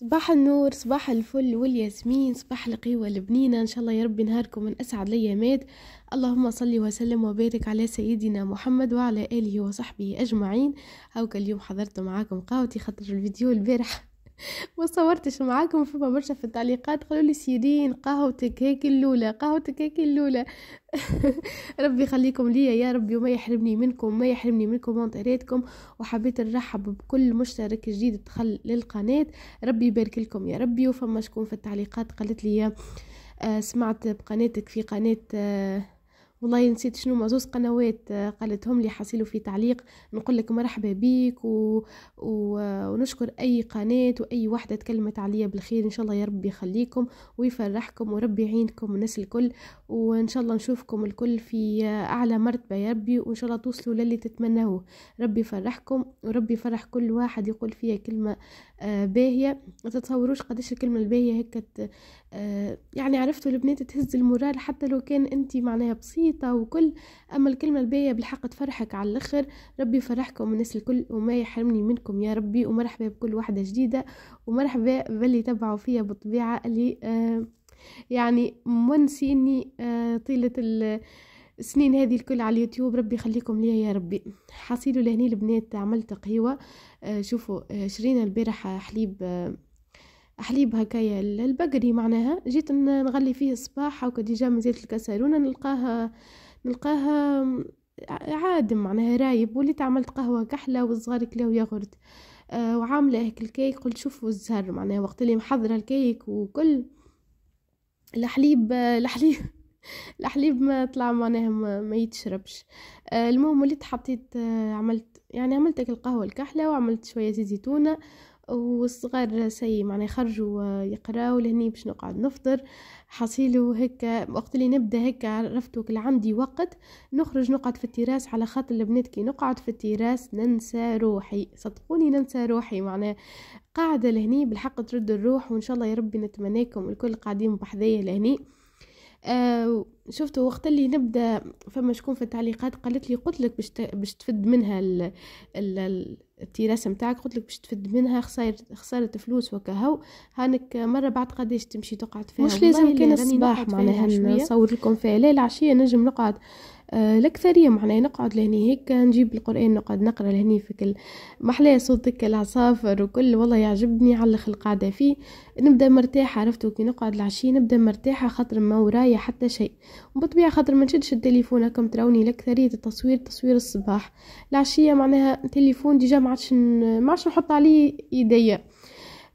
صباح النور صباح الفل والياسمين صباح القيوة البنينة إن شاء الله يا ربي نهاركم من أسعد الأيامات اللهم صل وسلم وبارك على سيدنا محمد وعلى آله وصحبه أجمعين هاوك اليوم حضرت معاكم قهوتي خاطر الفيديو البارح ما صورتش معاكم فما برشا في التعليقات قالوا لي سيرين قهوتك هيك اللولة قهوتك هيك اللولة ربي يخليكم ليا يا ربي وما يحرمني منكم ما يحرمني منكم وانتريتكم وحبيت نرحب بكل مشترك جديد دخل للقناه ربي يبارك لكم يا ربي وفما شكون في التعليقات قالت لي آه، سمعت بقناتك في قناه آه، والله نسيت شنو ما زوز قنوات آه، قالتهم لي حصلوا في تعليق نقول لك مرحبا بيك و... و... ونشكر اي قناه واي وحده تكلمت عليا بالخير ان شاء الله يا ربي يخليكم ويفرحكم وربي يعينكم الناس الكل وان شاء الله نشوفكم الكل في آه، اعلى مرتبه يا ربي وان شاء الله توصلوا للي تتمنوه ربي يفرحكم وربي يفرح كل واحد يقول فيها كلمه باهية ما تتصوروش قداش الكلمة الباهية هيك آه، يعني عرفتوا البنات تهز المورال حتى لو كان انت معناها بسيطة وكل اما الكلمة الباهية بالحق تفرحك على الاخر ربي يفرحكم الناس الكل وما يحرمني منكم يا ربي ومرحبا بكل واحدة جديدة ومرحبا باللي تبعوا فيا بالطبيعة اللي آه، يعني منسيني آه، طيلة السنين هذه الكل على اليوتيوب ربي يخليكم ليا يا ربي حصيلوا لهني البنات عملت قهوة آه، شوفوا آه، شرينا البارح حليب آه، حليب هكايا البقري معناها جيت نغلي فيه الصباح هكا ديجا مازالت الكسالونة نلقاها نلقاها عادم معناها رايب وليت عملت قهوة كحلة والصغار كلاو ياغورت وعاملة هيك الكيك قلت شوفوا الزهر معناها وقت اللي محضرة الكيك وكل الحليب الحليب الحليب ما طلع معناها ما, ما يتشربش آه المهم وليت حطيت آه عملت يعني عملت القهوه الكحله وعملت شويه زيت زيتونه والصغار سي معناه خرجوا آه، يقراو لهني باش نقعد نفطر حصيله هكا وقت اللي نبدا هكا عرفتو كل عندي وقت نخرج نقعد في التراس على خاطر البنات كي نقعد في التراس ننسى روحي صدقوني ننسى روحي معناه قاعدة لهني بالحق ترد الروح وان شاء الله يا ربي نتمناكم الكل قاعدين بحذايا لهني آه وقت اللي نبدا فما شكون في التعليقات قالت لي قلت لك باش تفد منها التراسه نتاعك قلت لك باش تفد منها خسارة خساره فلوس وكهو هانك مره بعد قداش تمشي تقعد فيها مش لازم كان الصباح معناها نصور لكم فيها ليل عشيه نجم نقعد آه، الأكثرية معناه نقعد لهني هيك نجيب القرآن نقعد نقرا لهني كل محلى صوت العصافر وكل والله يعجبني على القاعدة فيه نبدا مرتاحة عرفتوا كي نقعد العشية نبدا مرتاحة خاطر ما ورايا حتى شيء وبالطبيعة خاطر ما نشدش التليفون هكم تروني الأكثرية التصوير تصوير الصباح العشية معناها تليفون ديجا ما عادش ما عادش نحط عليه يديا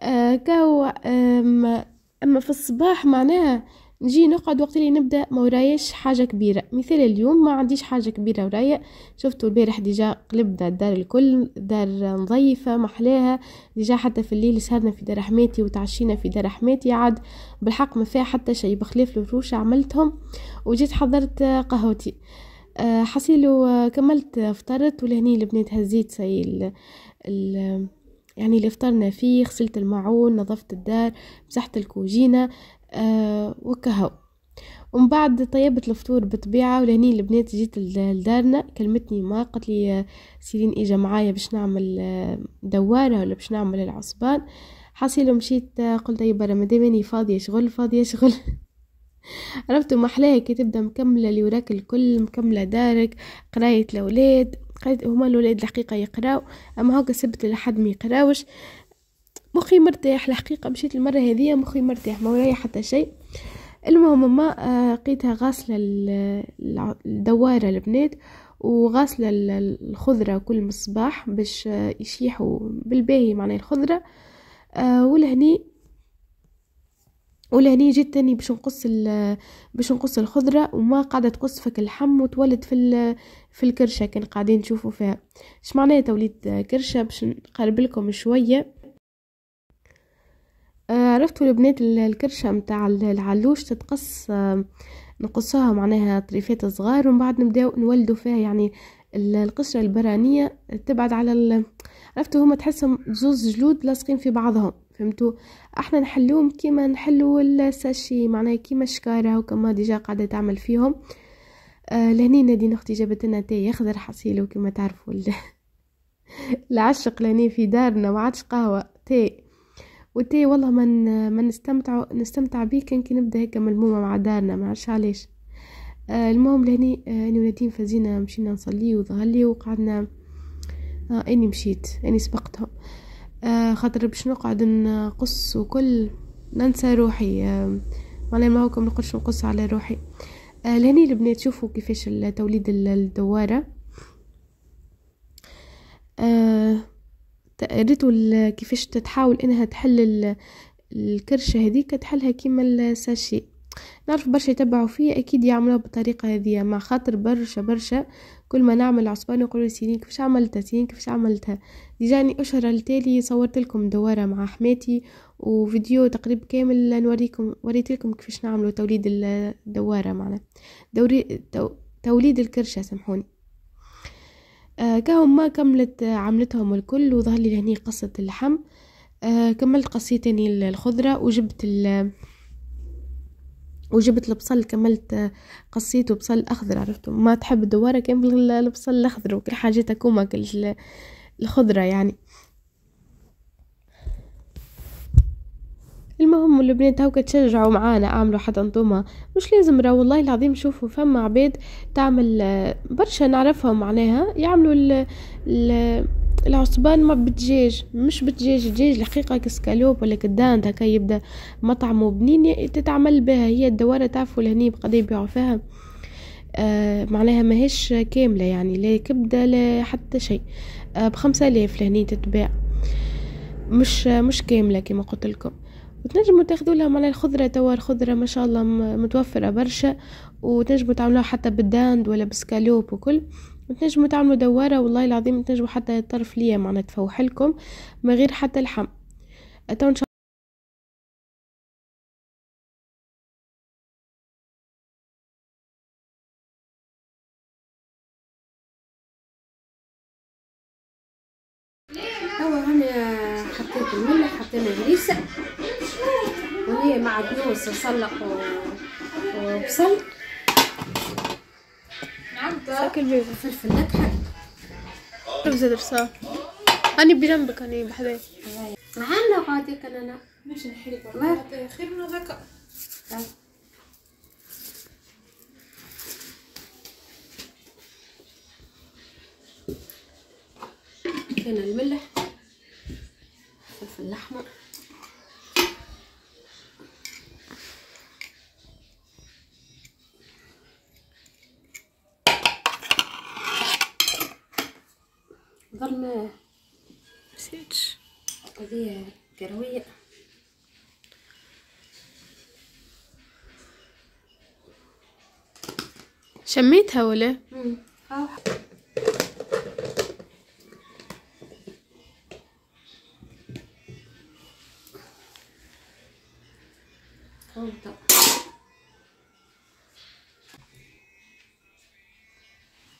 آه كاو آه اما في الصباح معناها نجي نقعد وقت اللي نبدا ما ورايش حاجه كبيره مثال اليوم ما عنديش حاجه كبيره ورايا شفتوا البارح ديجا قلبنا الدار الكل دار نظيفه محلاها ديجا حتى في الليل سهرنا في دار حماتي وتعشينا في دار حماتي عاد بالحق ما فيها حتى شيء بخلاف الفروش عملتهم وجيت حضرت قهوتي آه، حصيلو كملت فطرت ولهني البنات هزيت سي ال ال يعني اللي فطرنا فيه غسلت المعون نظفت الدار مسحت الكوجينة آه وكهو ومن بعد طيبت الفطور بالطبيعة ولهني البنات جيت لدارنا كلمتني ما قلت لي آه، سيرين اجا معايا باش نعمل آه، دوارة ولا باش نعمل العصبان حاصل مشيت آه، قلت أي أيوة برا مادام فاضية شغل فاضية شغل عرفتوا محلاها كي تبدا مكملة لي وراك الكل مكملة دارك قراية الأولاد قريت هما الاولاد الحقيقه يقراو اما هكا سبت لحد ما يقراوش مخي مرتاح الحقيقه مشيت المره هذه مخي مرتاح ما ورايا حتى شيء المهم ما آه، لقيتها غاسله الدواره البنات وغاسله الخضره كل مصباح باش آه، يشيحوا بالباهي معناها الخضره آه، ولهني ولهني جيت تاني باش نقص باش نقص الخضره وما قاعده تقص فك اللحم وتولد في في الكرشه كان قاعدين نشوفوا فيها اش معناها توليد كرشه باش نقرب لكم شويه آه، عرفتوا البنات الكرشة متاع العلوش تتقص آه، نقصوها معناها طريفات صغار ومن بعد نبداو نولدوا فيها يعني القشرة البرانية تبعد على ال... عرفتوا هما تحسهم زوز جلود لاصقين في بعضهم فهمتوا احنا نحلوهم كيما نحلو الساشي معناها كيما الشكارة وكما ديجا قاعدة تعمل فيهم آه لهني نادين اختي جابت لنا تاي اخضر حصيل وكما تعرفوا العشق لهني في دارنا ما عادش قهوة تاي وتي والله من ما نستمتع نستمتع بيه كان كي نبدا هيك ملمومه مع دارنا ما عرفش علاش آه المهم لهني آه اني ونديم فزينا مشينا نصلي وظهر لي وقعدنا آه اني مشيت اني سبقتهم آه خاطر باش نقعد نقص وكل ننسى روحي آه معناها ما هوكم نقعدش نقص على روحي آه لهني البنات شوفوا كيفاش توليد الدواره آه قريته كيفاش تتحاول انها تحل الكرشه هذيك تحلها كيما الساشي نعرف برشا يتبعوا فيا اكيد يعملوها بالطريقه هذه مع خاطر برشا برشا كل ما نعمل عصبان يقولوا سيرين كيفاش عملتها سيرين كيفاش عملتها ديجاني اشهر التالي صورت لكم دواره مع حماتي وفيديو تقريب كامل نوريكم وريت لكم كيفاش نعملوا توليد الدواره معنا دوري توليد الكرشه سامحوني كهم آه، ما كملت آه، عملتهم الكل وظهر لي لهني قصة اللحم آه، كملت قصيتني الخضرة وجبت ال وجبت البصل كملت قصيته بصل اخضر عرفتوا ما تحب الدواره كامل يعني البصل الاخضر وكل حاجتك كل الخضره يعني المهم البنات هاو تشجعوا معانا اعملوا حتى انتوما مش لازم راه والله العظيم شوفوا فما عباد تعمل آه، برشا نعرفهم معناها يعملوا ال ال العصبان ما بالدجاج مش بالدجاج الدجاج الحقيقه كسكالوب ولا كدانت هكا يبدا مطعمه بنين تتعمل بها هي الدواره تعرفوا لهني بقدي يبيعوا فيها آه معناها ماهيش كامله يعني لا كبده لا حتى شيء آه بخمسة آلاف لهني تتباع مش مش كامله كما قلت لكم وتنجموا تاخذوا لهم معناها الخضره توا الخضره ما شاء الله متوفره برشا وتنجموا تعملوها حتى بالداند ولا بالسكالوب وكل وتنجموا تعملوا دواره والله العظيم تنجموا حتى الطرف ليا معناها تفوح لكم من غير حتى لحم عليه معدنوس وسلق وبصل نعم، ساكل بيه فلفل نتحك خبز درسا أنا بجنبك أنا بحذايا نعم، معانا كان أنا مش نحرق والله خير من ذاك هنا طيب. الملح فلفل أحمر ظلمه نسيتش هذه كروية شميتها ولا؟ مم.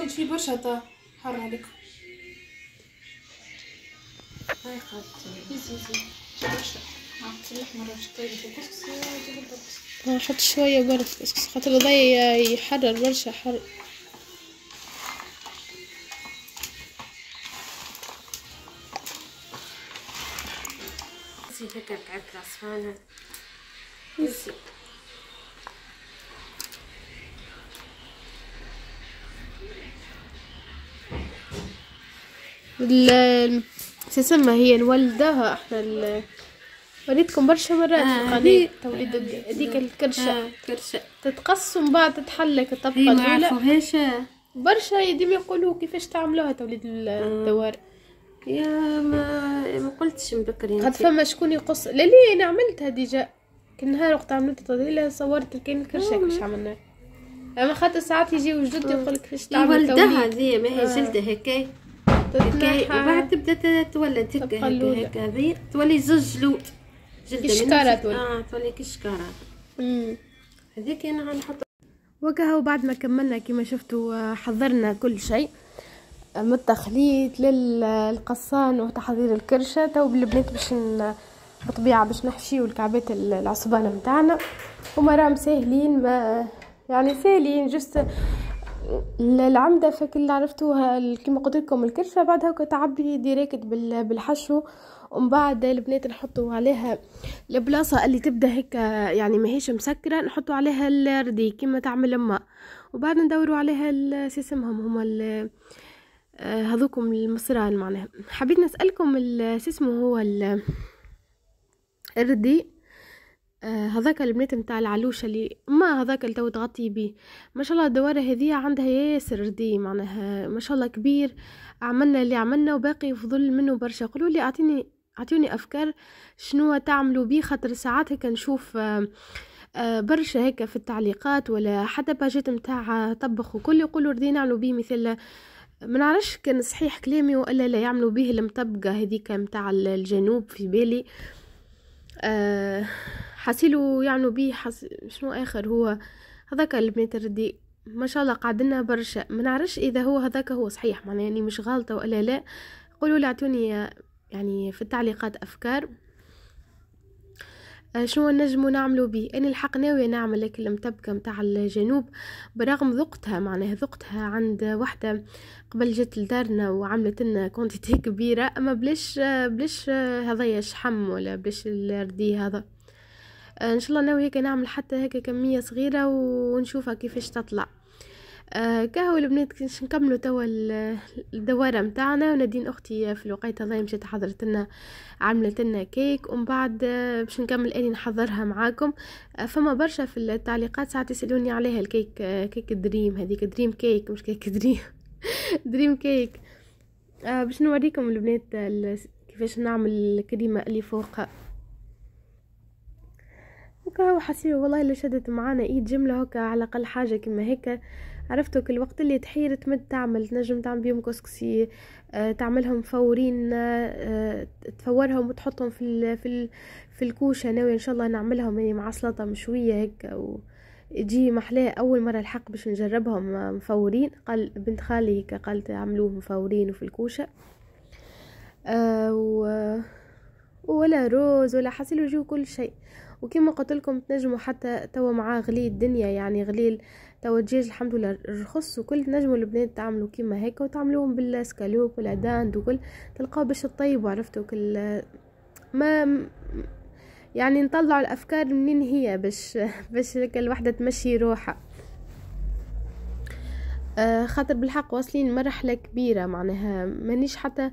صوت شي برشا حر عليك هاي خاطر يزي نحط شوية برد في خاطر ضي يحرر برشا حر هكا تسمى هي نولدها احنا وريتكم برشا مرات آه في القناة توليد هذيك آه، الكرشة آه تتقص تتقسم بعد تتحلك الطبقة الأولى ما عرفوهاش برشا ديما يقولوا كيفاش تعملوها توليد آه. الدوار يا ما ما قلتش بكري خاطر فما شكون يقص لا لي انا عملتها ديجا كان نهار وقت عملت تضليلة صورت كاين الكرشة آه. كيفاش عملناها اما خاطر ساعات يجيو جدد يقول لك كيفاش تعمل توليد ولدها هذه ما هي جلدة هكا بعد تبدا تولد هكا هكا هكا تولي زوج جلود جلده تولي اه تولي كشكارات هذيك انا غنحط وكهو بعد ما كملنا كما شفتوا آه، حضرنا كل شيء آه، من التخليط للقصان وتحضير الكرشة تو بالبنات باش بطبيعة باش نحشيو الكعبات العصبانة متاعنا هما راهم ساهلين ما يعني ساهلين جست العمدة فك اللي عرفتوها كيما قلت لكم الكرشة بعدها كنت عبي ديريكت بالحشو ومن بعد البنات نحطوا عليها البلاصة اللي تبدا هيك يعني ماهيش مسكرة نحطوا عليها الردي كيما تعمل الماء وبعد ندوروا عليها سيسمهم هما آه، هذوكم المصران معناها حبيت نسألكم اسمه هو الردي آه، هذاك البنات متاع العلوشه اللي ما هذاك اللي تو تغطي بيه ما شاء الله الدواره هذيا عندها ياسر دي معناها ما شاء الله كبير عملنا اللي عملنا وباقي فضل منه برشا قولوا لي اعطيني اعطوني افكار شنو تعملوا بيه خاطر ساعات هيك نشوف آه، آه، برشا هيك في التعليقات ولا حتى باجات متاع طبخ وكل يقولوا ردي نعملوا بيه مثل ما نعرفش كان صحيح كلامي ولا لا يعملوا بيه المطبقه هذيك متاع الجنوب في بالي آه حاسيلو يعني بيه حس... شنو اخر هو هذاك المتر دي ما شاء الله قعدنا برشا ما نعرفش اذا هو هذاك هو صحيح معناه يعني مش غلطه ولا لا قولوا لي اعطوني يعني في التعليقات افكار آه، شنو نجمو نعملو بيه انا الحق ناويه نعمل لك المتبكه متاع الجنوب برغم ذقتها معناها ذقتها عند وحده قبل جت لدارنا وعملت لنا كونتيتي كبيره اما بلاش آه، بلاش آه، هذايا شحم ولا بلاش الردي هذا آه، ان شاء الله ناوي هيك نعمل حتى هيك كميه صغيره ونشوفها كيفاش تطلع آه كهو البنات كنش نكملوا توا الدواره متاعنا ونادين اختي في الوقت هذا مشات حضرت لنا عملت لنا كيك ومن بعد آه، باش نكمل اني نحضرها معاكم آه، فما برشا في التعليقات ساعات يسالوني عليها الكيك كيك دريم هذيك دريم كيك مش كيك دريم دريم كيك باش نوريكم البنات كيفاش نعمل الكريمه اللي فوقها هكا وحسيبه والله اللي شدت معانا ايد جمله هكا على الاقل حاجه كما هكا عرفتوا كل وقت اللي تحير تمد تعمل تنجم تعمل بيهم كسكسي آه، تعملهم مفورين آه، تفورهم وتحطهم في الـ في الـ في الكوشه ناويه ان شاء الله نعملهم يعني مع سلطه مشويه هكا و جي محلاه اول مره الحق باش نجربهم آه، مفورين قال بنت خالي هيك قالت عملوهم مفورين وفي الكوشه آه و ولا روز ولا حاصل وجو كل شيء وكما قلت لكم تنجموا حتى توا معاه غلي الدنيا يعني غليل توا الدجاج الحمد لله رخص وكل تنجموا البنات تعملوا كيما هيك وتعملوهم بالاسكالوب ولا داند وكل تلقاو باش تطيبوا وعرفتوا كل ما يعني نطلع الافكار منين هي باش باش الوحده تمشي روحها آه، خاطر بالحق واصلين مرحله كبيره معناها مانيش حتى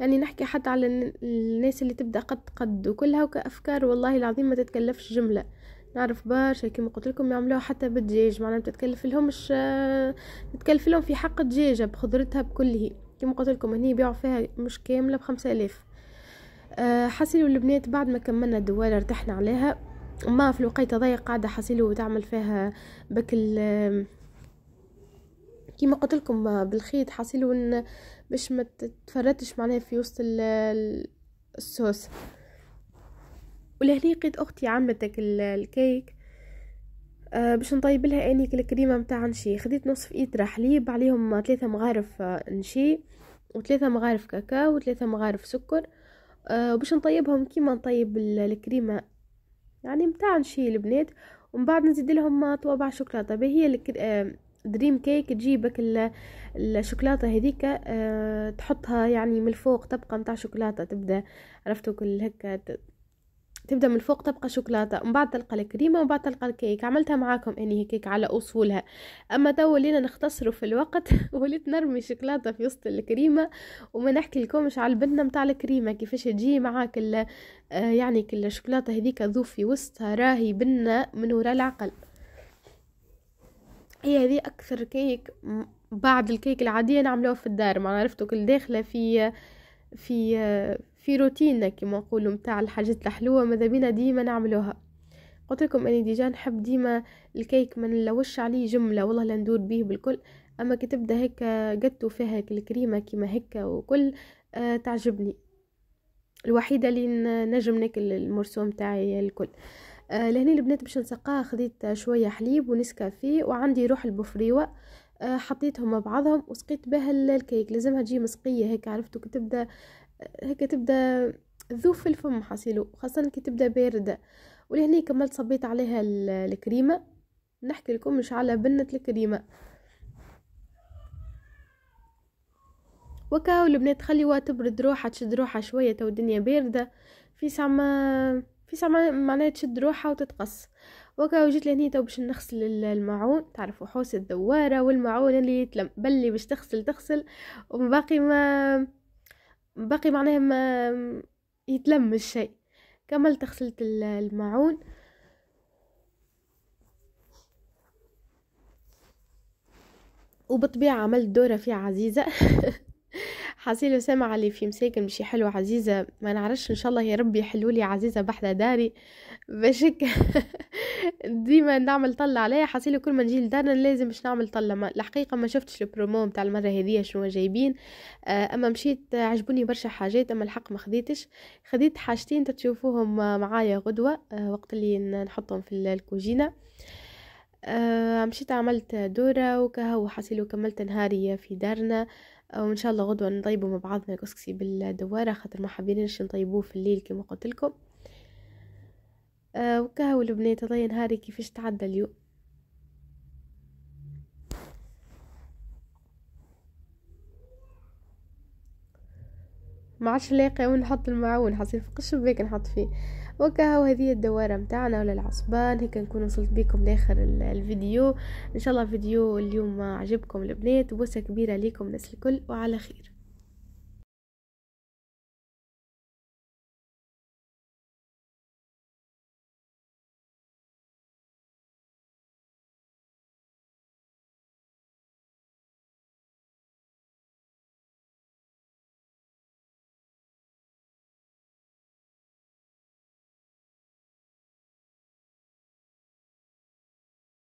يعني نحكي حتى على الناس اللي تبدا قد قد وكلها كافكار والله العظيم ما تتكلفش جمله نعرف برشا كيما قلت لكم يعملوها حتى بالدجاج معناها ما تتكلف لهمش تتكلف لهم في حق الدجاجه بخضرتها بكله كيما قلت لكم هني يبيعوا فيها مش كامله بخمسة آلاف آه، حسيلي والبنات بعد ما كملنا الدوال ارتحنا عليها ما في الوقيته ضيق قاعده حسيلي وتعمل فيها بكل كيما قلت لكم بالخيط حاصل باش ما تتفردش معناها في وسط الصوص ولهني قيت اختي عملت الكيك آه، باش نطيب لها اني الكريمه متاع نشي خديت نصف ايترا حليب عليهم ثلاثة مغارف آه، نشي وثلاثة مغارف كاكاو وثلاثة مغارف سكر آه باش نطيبهم كيما نطيب الكريمه يعني متاع نشي البنات ومن بعد نزيد لهم طوابع شوكولاته هي دريم كيك تجيبك الشوكولاته هذيك آه، تحطها يعني من الفوق طبقه متاع شوكولاته تبدا عرفتوا كل هكا تبدا من الفوق تبقى شوكولاته ومن بعد تلقى الكريمه ومن بعد تلقى الكيك عملتها معاكم اني هيك على اصولها اما تو ولينا نختصروا في الوقت وليت نرمي شوكولاته في وسط الكريمه وما نحكي لكمش على البنه متاع الكريمه كيفاش تجي معاك آه، يعني كل الشوكولاته هذيك ذوف في وسطها راهي بنه من وراء العقل هي إيه، هذه اكثر كيك بعد الكيك العاديه نعملوها في الدار ما عرفتو كل داخله في في في روتيننا كيما نقولوا متاع الحاجات الحلوه ماذا بينا ديما نعملوها قلت لكم اني ديجا نحب ديما الكيك ما نلوش عليه جمله والله لا ندور بيه بالكل اما كي تبدا هيك قدتو فيها هيك الكريمه كيما هيك وكل آه تعجبني الوحيده اللي نجم ناكل المرسوم تاعي الكل آه لهنا البنات باش نسقاها خديت شويه حليب ونسكافيه وعندي روح البفريوه آه حطيتهم مع بعضهم وسقيت بها الكيك لازمها تجي مسقيه هيك عرفتوا كي تبدا هيك تبدا تذوب في الفم حصيلو خاصة كي تبدا باردة ولهنا كملت صبيت عليها الكريمة نحكي لكم مش على بنت الكريمة وكاو البنات خليوها تبرد روحها تشد روحها شوية تو الدنيا باردة في سما في ساعة معناها تشد روحها وتتقص وكا وجيت لهني تو باش نغسل الماعون تعرفوا حوس الدواره والماعون اللي يتلم بلي باش تغسل تغسل وباقي ما باقي معناها ما يتلم الشيء كملت غسلت الماعون وبالطبيعه عملت دوره فيها عزيزه حاسين أسامة علي في مساكن مشي حلوة عزيزة ما نعرفش إن شاء الله يا ربي يحلولي عزيزة بحدة داري بشك ديما نعمل طلة عليها حاسين كل ما نجي لدارنا لازم باش نعمل طلة ما الحقيقة ما شفتش البرومو متاع المرة هذية شنو جايبين آه، أما مشيت عجبوني برشا حاجات أما الحق ما خديتش خديت حاجتين تتشوفوهم معايا غدوة آه، وقت اللي نحطهم في الكوجينة آه، مشيت عملت دورة وكهو حصيل وكملت نهاري في دارنا وان شاء الله غدوة نطيبوا مع بعضنا الكسكسي بالدوارة خاطر ما حابينش نطيبوه في الليل كما قلت لكم أه وكهو البنات هذايا نهاري كيفاش تعدى اليوم ما عادش لاقي ونحط المعون حاسين فوق الشباك نحط فيه وكهو هذه الدوارة متاعنا ولا العصبان هيك نكون وصلت بكم لاخر الفيديو ان شاء الله فيديو اليوم عجبكم البنات بوسه كبيره ليكم ناس الكل وعلى خير